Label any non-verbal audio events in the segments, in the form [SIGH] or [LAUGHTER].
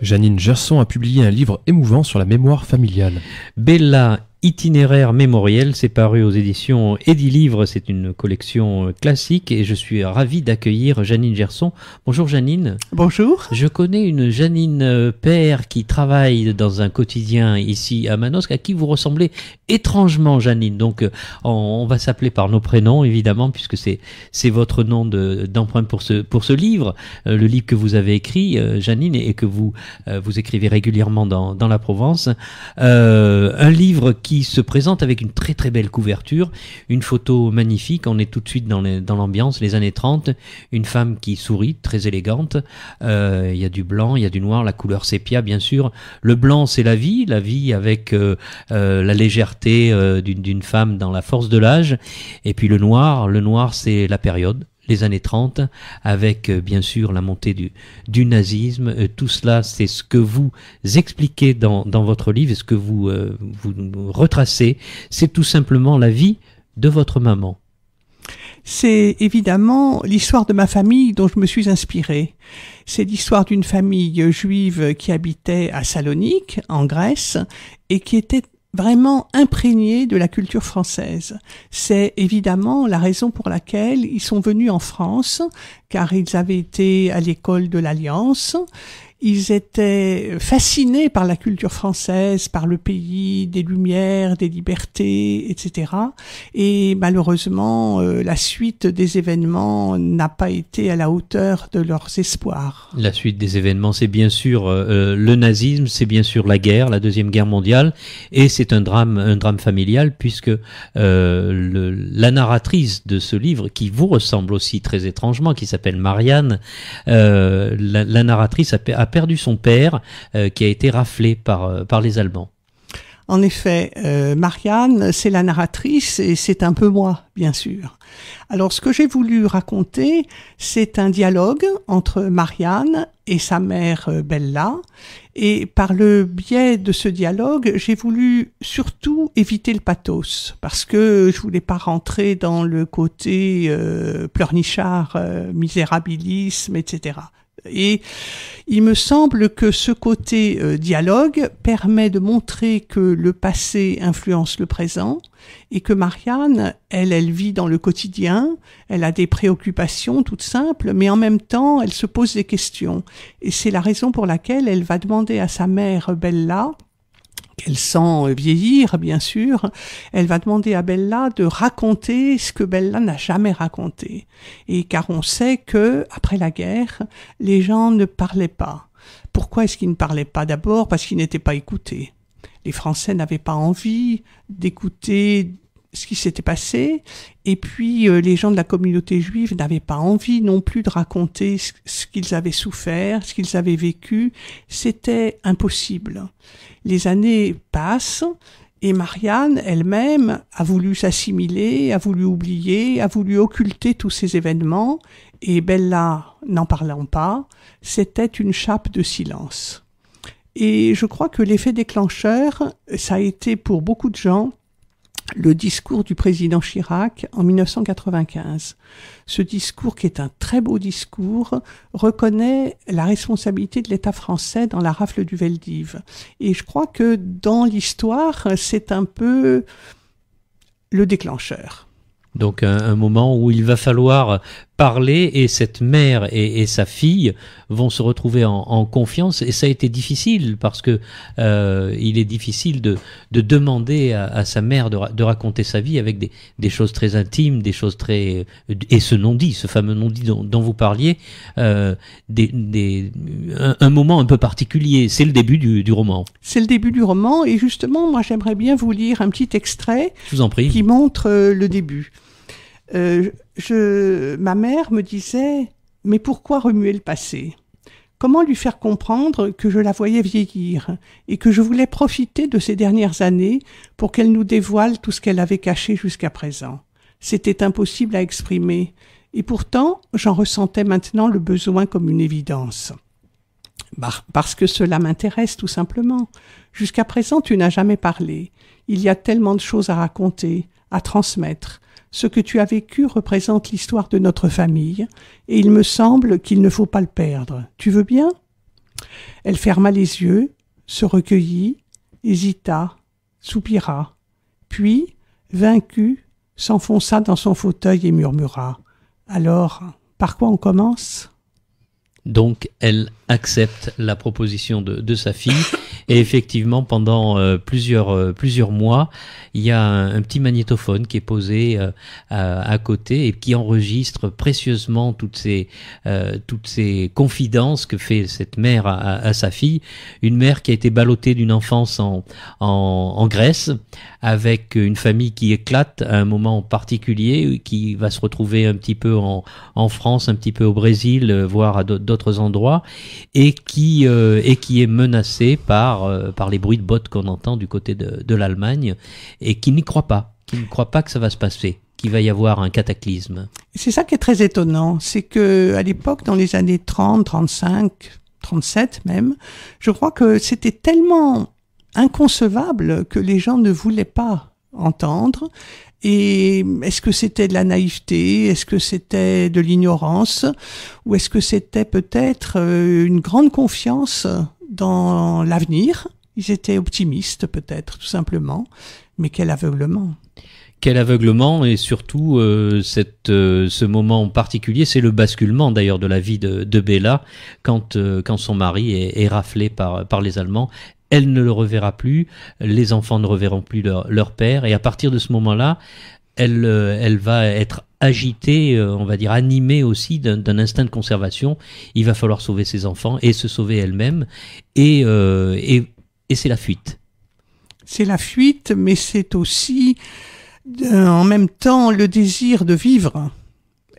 Janine Gerson a publié un livre émouvant sur la mémoire familiale. Bella Itinéraire mémoriel, c'est paru aux éditions Edilivre, c'est une collection euh, classique et je suis ravi d'accueillir Janine Gerson. Bonjour Janine. Bonjour. Je connais une Janine euh, Père qui travaille dans un quotidien ici à Manosque, à qui vous ressemblez étrangement Janine. Donc euh, on, va s'appeler par nos prénoms évidemment puisque c'est c'est votre nom d'emprunt pour ce pour ce livre, le livre que vous avez écrit Janine et que vous vous écrivez régulièrement dans, dans la Provence. un livre qui qui se présente avec une très très belle couverture, une photo magnifique, on est tout de suite dans l'ambiance, les, années 30, une femme qui sourit, très élégante, euh, il y a du blanc, il y a du noir, la couleur sépia bien sûr, le blanc c'est la vie, la vie avec euh, euh, la légèreté d'une femme dans la force de l'âge, et puis le noir, le noir c'est la période, les années 30, avec euh, bien sûr la montée du, du nazisme. Euh, tout cela, c'est ce que vous expliquez dans, votre livre ce que vous, euh, vous retracez. C'est tout simplement la vie de votre maman. C'est évidemment l'histoire de ma famille dont je me suis inspiré C'est l'histoire d'une famille juive qui habitait à Salonique, en Grèce, et qui était vraiment imprégnés de la culture française. C'est évidemment la raison pour laquelle ils sont venus en France, car ils avaient été à l'école de l'Alliance ils étaient fascinés par la culture française, par le pays, des lumières, des libertés, etc. Et malheureusement, euh, la suite des événements n'a pas été à la hauteur de leurs espoirs. La suite des événements, c'est bien sûr euh, euh, le nazisme, c'est bien sûr la guerre, la deuxième guerre mondiale, et c'est un drame, un drame familial puisque la narratrice de ce livre, qui vous ressemble aussi très étrangement, qui s'appelle Marianne, la, narratrice a perdu son père euh, qui a été raflé par, euh, par les Allemands. En effet, euh, Marianne, c'est la narratrice et c'est un peu moi, bien sûr. Alors ce que j'ai voulu raconter, c'est un dialogue entre Marianne et sa mère Bella. Et par le biais de ce dialogue, j'ai voulu surtout éviter le pathos, parce que je voulais pas rentrer dans le côté pleurnichard, misérabilisme, etc. Et il me semble que ce côté euh, dialogue permet de montrer que le passé influence le présent et que Marianne, elle, elle vit dans le quotidien, elle a des préoccupations toutes simples, mais en même temps, elle se pose des questions. Et c'est la raison pour laquelle elle va demander à sa mère Bella elle sent vieillir, bien sûr, elle va demander à Bella de raconter ce que Bella n'a jamais raconté. Et car on sait que, après la guerre, les gens ne parlaient pas. Pourquoi est-ce qu'ils ne parlaient pas d'abord Parce qu'ils n'étaient pas écoutés. Les Français n'avaient pas envie d'écouter ce qui s'était passé. Et puis euh, les gens de la communauté juive n'avaient pas envie non plus de raconter ce, qu'ils avaient souffert, ce qu'ils avaient vécu. C'était impossible. Les années passent et Marianne elle-même a voulu s'assimiler, a voulu oublier, a voulu occulter tous ces événements. Et Bella, n'en parlant pas, c'était une chape de silence. Et je crois que l'effet déclencheur, ça a été pour beaucoup de gens le discours du président Chirac en 1995. Ce discours, qui est un très beau discours, reconnaît la responsabilité de l'État français dans la rafle du Veldiv. Et je crois que dans l'histoire, c'est un peu le déclencheur. Donc un, moment où il va falloir parler et cette mère et, sa fille vont se retrouver en, confiance et ça a été difficile parce que euh, il est difficile de, demander à, sa mère de, raconter sa vie avec des, choses très intimes, des choses très et ce non-dit, ce fameux non-dit dont, vous parliez, euh, un, moment un peu particulier. C'est le début du, roman. C'est le début du roman et justement, moi j'aimerais bien vous lire un petit extrait Je vous en prie. qui montre euh, le début ma mère me disait Mais pourquoi remuer le passé Comment lui faire comprendre que je la voyais vieillir et que je voulais profiter de ces dernières années pour qu'elle nous dévoile tout ce qu'elle avait caché jusqu'à présent C'était impossible à exprimer, et pourtant j'en ressentais maintenant le besoin comme une évidence. parce que cela m'intéresse tout simplement. Jusqu'à présent tu n'as jamais parlé. Il y a tellement de choses à raconter, à transmettre, ce que tu as vécu représente l'histoire de notre famille, et il me semble qu'il ne faut pas le perdre. Tu veux bien Elle ferma les yeux, se recueillit, hésita, soupira, puis, vaincue, s'enfonça dans son fauteuil et murmura. Alors, par quoi on commence donc, elle accepte la proposition de, de sa fille et effectivement, pendant euh, plusieurs, euh, plusieurs mois, il y a un, petit magnétophone qui est posé euh, à, côté et qui enregistre précieusement toutes ces, toutes ces confidences que fait cette mère à, sa fille. Une mère qui a été ballottée d'une enfance en, en Grèce, avec une famille qui éclate à un moment particulier, qui va se retrouver un petit peu en, en France, un petit peu au Brésil, euh, voire à d'autres endroits, et qui, euh, et qui est menacée par, euh, par les bruits de bottes qu'on entend du côté de, de l'Allemagne, et qui n'y croit pas, qui ne croit pas que ça va se passer qu'il va y avoir un cataclysme. C'est ça qui est très étonnant, c'est que à l'époque, dans les années 30, 35, 37 même, je crois que c'était tellement inconcevable que les gens ne voulaient pas entendre. Et est-ce que c'était de la naïveté Est-ce que c'était de l'ignorance Ou est-ce que c'était peut-être euh, une grande confiance dans l'avenir Ils étaient optimistes peut-être, tout simplement. Mais quel aveuglement quel aveuglement et surtout euh, euh, ce moment particulier, c'est le basculement d'ailleurs de la vie de, Bella quand, quand son mari est, raflé par les Allemands elle ne le reverra plus, les enfants ne reverront plus leur, père, et à partir de ce moment-là, elle, euh, elle va être agitée, euh, on va dire animée aussi d'un instinct de conservation. Il va falloir sauver ses enfants et se sauver elle-même, et, euh, et c'est la fuite. C'est la fuite, mais c'est aussi en même temps le désir de vivre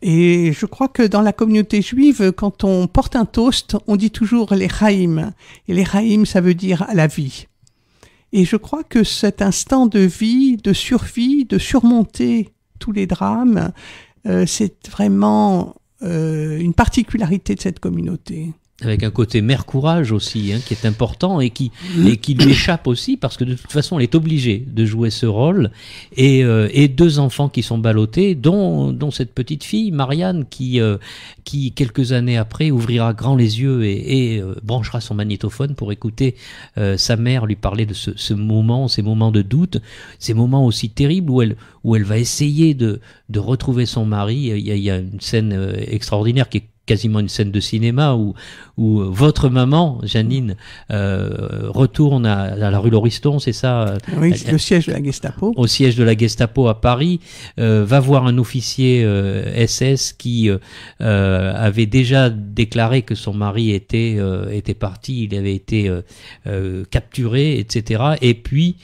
et je crois que dans la communauté juive, quand on porte un toast, on dit toujours les haïms, Et les haïms ça veut dire à la vie. Et je crois que cet instant de vie, de survie, de surmonter tous les drames, euh, c'est vraiment euh, une particularité de cette communauté avec un côté mère courage aussi, hein, qui est important et qui, et qui lui échappe aussi, parce que de toute façon, elle est obligée de jouer ce rôle. Et, euh, et deux enfants qui sont ballottés, dont, dont cette petite fille, Marianne, qui, euh, qui, quelques années après, ouvrira grand les yeux et, euh, branchera son magnétophone pour écouter sa mère lui parler de ce, ce, moment, ces moments de doute, ces moments aussi terribles où elle, où elle va essayer de, de retrouver son mari. Il y a, il y a une scène extraordinaire qui est quasiment une scène de cinéma où, où euh, votre maman, Janine, euh, retourne à, la rue Lauriston, c'est ça euh, ah Oui, le siège de la Gestapo. Au siège de la Gestapo à Paris, va voir un officier SS qui avait déjà déclaré que son mari était, était parti, il avait été capturé, etc. Et puis,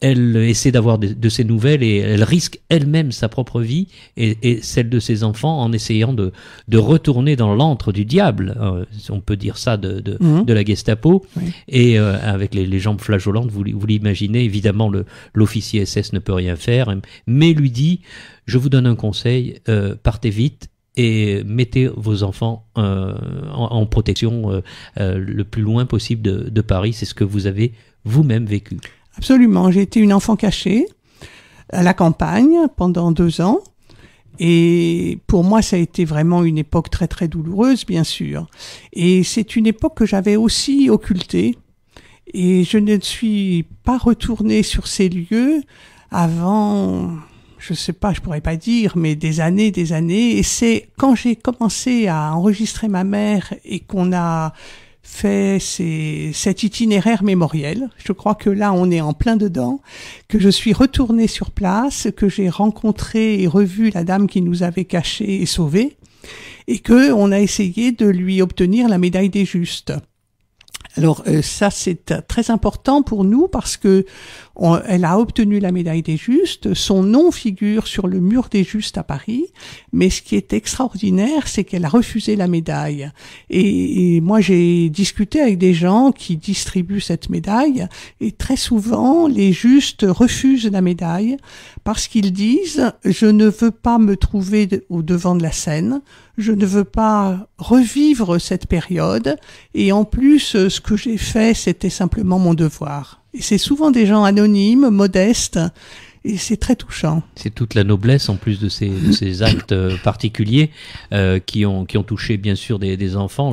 elle essaie d'avoir de, ses nouvelles et elle risque elle-même sa propre vie et, celle de ses enfants en essayant de, retourner dans l'antre du diable, euh, on peut dire ça de, mhm. la Gestapo, et euh, avec les, jambes flageolantes, vous, l'imaginez, évidemment l'officier SS ne peut rien faire, mais lui dit, je vous donne un conseil, euh, partez vite et mettez vos enfants en, protection le plus loin possible de Paris. C'est ce que vous avez vous-même vécu. Absolument. J'ai été une enfant cachée à la campagne pendant deux ans. Et pour moi, ça a été vraiment une époque très très douloureuse, bien sûr. Et c'est une époque que j'avais aussi occultée. Et je ne suis pas retournée sur ces lieux avant, je ne sais pas, je pourrais pas dire, mais des années, des années. Et c'est quand j'ai commencé à enregistrer ma mère et qu'on a fait cet itinéraire mémoriel. Je crois que là, on est en plein dedans, que je suis retournée sur place, que j'ai rencontré et revu la dame qui nous avait cachés et sauvés, et que on a essayé de lui obtenir la médaille des justes. Alors euh, ça c'est euh, très important pour nous parce que elle a obtenu la médaille des justes. Son nom figure sur le mur des justes à Paris. Mais ce qui est extraordinaire, c'est qu'elle a refusé la médaille. Et, moi, j'ai discuté avec des gens qui distribuent cette médaille. Et très souvent, les justes refusent la médaille parce qu'ils disent, je ne veux pas me trouver au devant de la scène. Je ne veux pas revivre cette période. Et en plus, ce que j'ai fait, c'était simplement mon devoir. Et c'est souvent des gens anonymes, modestes, et c'est très touchant. C'est toute la noblesse en plus de ces, [COUGHS] actes euh, particuliers euh, qui, ont, qui ont touché bien sûr des, enfants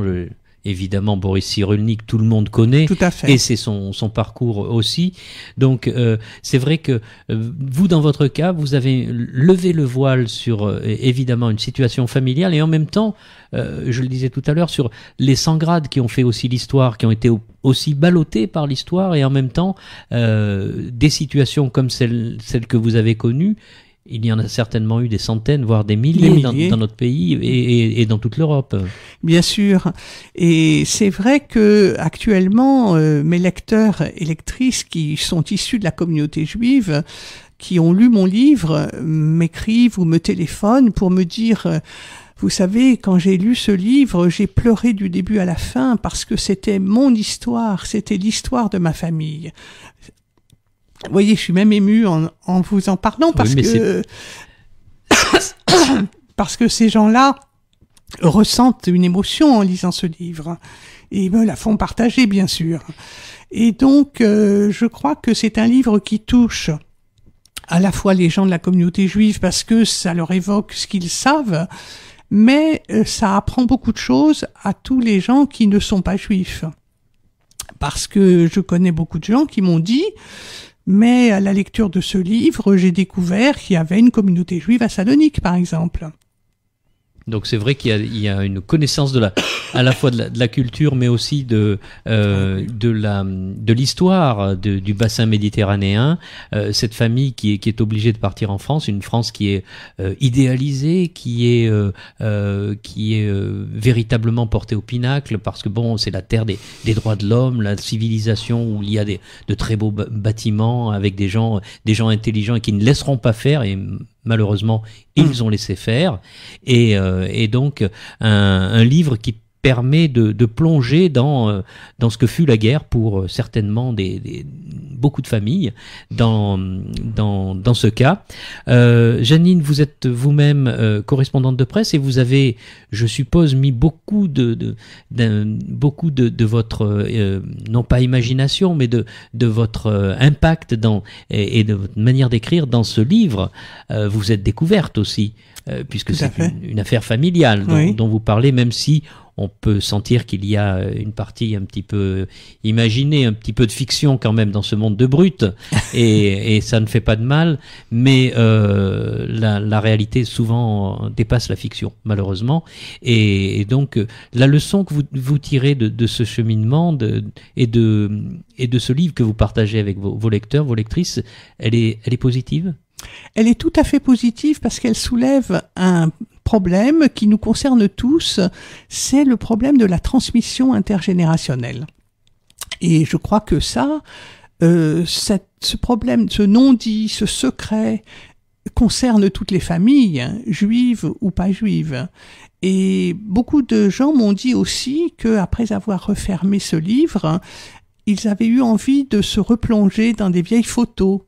évidemment Boris Cyrulnik, tout le monde connaît. Et c'est son, son, parcours aussi. Donc euh, c'est vrai que euh, vous, dans votre cas, vous avez levé le voile sur euh, évidemment une situation familiale et en même temps, je le disais tout à l'heure, sur les 100 grades qui ont fait aussi l'histoire, qui ont été aussi ballottés par l'histoire et en même temps des situations comme celles celle que vous avez connues, il y en a certainement eu des centaines, voire des milliers, Dans, notre pays et, dans toute l'Europe. Bien sûr. Et c'est vrai que actuellement, euh, mes lecteurs et lectrices qui sont issus de la communauté juive qui ont lu mon livre m'écrivent ou me téléphonent pour me dire euh, vous savez, quand j'ai lu ce livre, j'ai pleuré du début à la fin parce que c'était mon histoire, c'était l'histoire de ma famille. Vous voyez, je suis même émue en, vous en parlant parce que [COUGHS] parce que ces gens-là ressentent une émotion en lisant ce livre et me la font partager bien sûr. Et donc euh, je crois que c'est un livre qui touche à la fois les gens de la communauté juive parce que ça leur évoque ce qu'ils savent, mais euh, ça apprend beaucoup de choses à tous les gens qui ne sont pas juifs. Parce que je connais beaucoup de gens qui m'ont dit mais à la lecture de ce livre, j'ai découvert qu'il y avait une communauté juive à Salonique, par exemple. Donc c'est vrai qu'il y, y, a une connaissance de la, à la fois de la, culture, mais aussi de euh, de la de l'histoire du bassin méditerranéen. Euh, cette famille qui est, qui est obligée de partir en France, une France qui est euh, idéalisée, qui est qui est véritablement portée au pinacle, parce que bon, c'est la terre des, des droits de l'homme, la civilisation où il y a des, de très beaux bâtiments avec des gens des gens intelligents et qui ne laisseront pas faire et malheureusement, ils mm. ont laissé faire. Euh, et, donc, un, un, livre qui permet de, plonger dans, euh, dans ce que fut la guerre pour euh, certainement des, beaucoup de familles dans, dans, dans ce cas. Euh, Janine, vous êtes vous-même euh, correspondante de presse et vous avez, je suppose, mis beaucoup de, beaucoup de, votre, non pas imagination, mais de, de votre impact dans, et, de votre manière d'écrire dans ce livre. vous êtes découverte aussi, puisque c'est une, affaire familiale dont, dont vous parlez, même si on peut sentir qu'il y a euh, une partie un petit peu imaginée, un petit peu de fiction quand même dans ce monde de brut, [LAUGHS] et, ça ne fait pas de mal, mais euh, la, réalité souvent dépasse la fiction, malheureusement. Et, donc, euh, la leçon que vous, tirez de, ce cheminement et, de, ce livre que vous partagez avec vos, lecteurs, vos lectrices, elle est positive elle est tout à fait positive parce qu'elle soulève un, problème qui nous concerne tous, c'est le problème de la transmission intergénérationnelle. Et je crois que ça, euh, ce problème, ce non-dit, ce secret, concerne toutes les familles, hein, juives ou pas juives. Et beaucoup de gens m'ont dit aussi que, après avoir refermé ce livre, ils avaient eu envie de se replonger dans des vieilles photos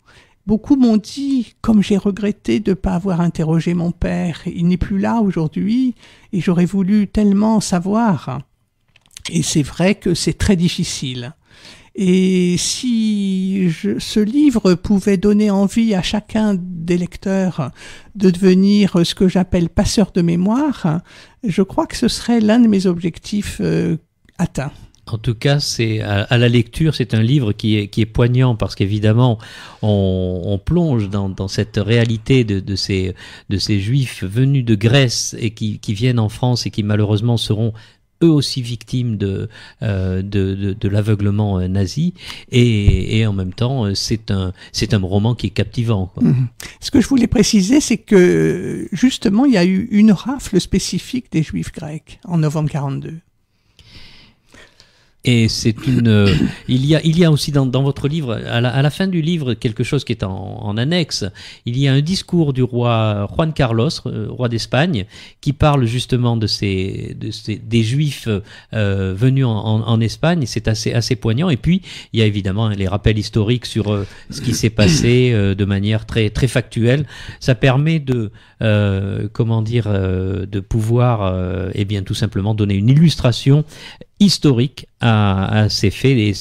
Beaucoup m'ont dit, comme j'ai regretté de ne pas avoir interrogé mon père, il n'est plus là aujourd'hui, et j'aurais voulu tellement savoir. Et c'est vrai que c'est très difficile. Et si ce livre pouvait donner envie à chacun des lecteurs de devenir ce que j'appelle passeur de mémoire, je crois que ce serait l'un de mes objectifs euh, atteints. En tout cas, c'est à, la lecture, c'est un livre qui est, qui est poignant parce qu'évidemment, on, plonge dans, cette réalité de, ces, de ces juifs venus de Grèce et qui, viennent en France et qui malheureusement seront eux aussi victimes de, euh, de, l'aveuglement euh, nazi. Et, en même temps, euh, c'est un, un roman qui est captivant. Mhm. Ce que je voulais préciser, c'est que justement, il y a eu une rafle spécifique des Juifs grecs en novembre 42. Et c'est une. Euh, il y a, il y a aussi dans, votre livre, à la, fin du livre, quelque chose qui est en, annexe. Il y a un discours du roi Juan Carlos, euh, roi d'Espagne, qui parle justement de ces, des Juifs euh, venus en, Espagne. C'est assez, assez poignant. Et puis, il y a évidemment les rappels historiques sur ce qui s'est passé de manière très, très factuelle. Ça permet de, comment dire, de pouvoir, eh bien, tout simplement donner une illustration historique à, à, ces faits et,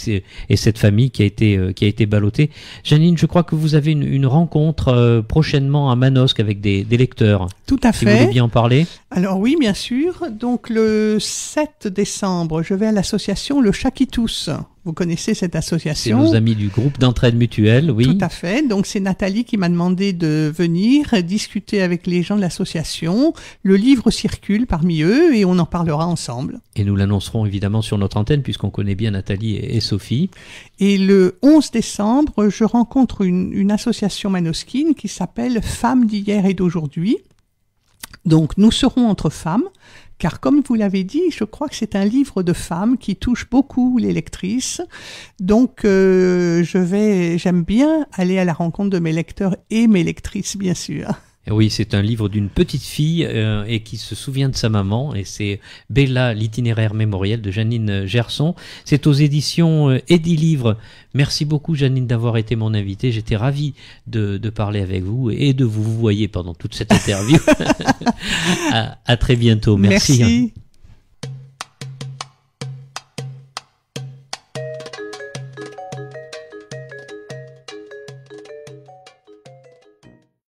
et, cette famille qui a été euh, qui a été ballottée. Janine, je crois que vous avez une, rencontre euh, prochainement à Manosque avec des, lecteurs. Tout à fait. vous voulez bien en parler. Alors oui, bien sûr. Donc le 7 décembre, je vais à l'association Le Chat qui tousse vous connaissez cette association. C'est nos amis du groupe d'entraide mutuelle, oui. Tout à fait. Donc c'est Nathalie qui m'a demandé de venir discuter avec les gens de l'association. Le livre circule parmi eux et on en parlera ensemble. Et nous l'annoncerons évidemment sur notre antenne puisqu'on connaît bien Nathalie et, Sophie. Et le 11 décembre, je rencontre une, association manosquine qui s'appelle Femmes d'hier et d'aujourd'hui. Donc nous serons entre femmes car comme vous l'avez dit, je crois que c'est un livre de femmes qui touche beaucoup les lectrices. Donc euh, je vais, j'aime bien aller à la rencontre de mes lecteurs et mes lectrices, bien sûr. Eh oui, c'est un livre d'une petite fille euh, et qui se souvient de sa maman. Et c'est Bella, l'itinéraire mémoriel de Janine euh, Gerson. C'est aux éditions euh, Livre. Merci beaucoup, Janine, d'avoir été mon invitée. J'étais ravi de, parler avec vous et de vous voyez pendant toute cette interview. [LAUGHS] à, très bientôt. Merci. Hein.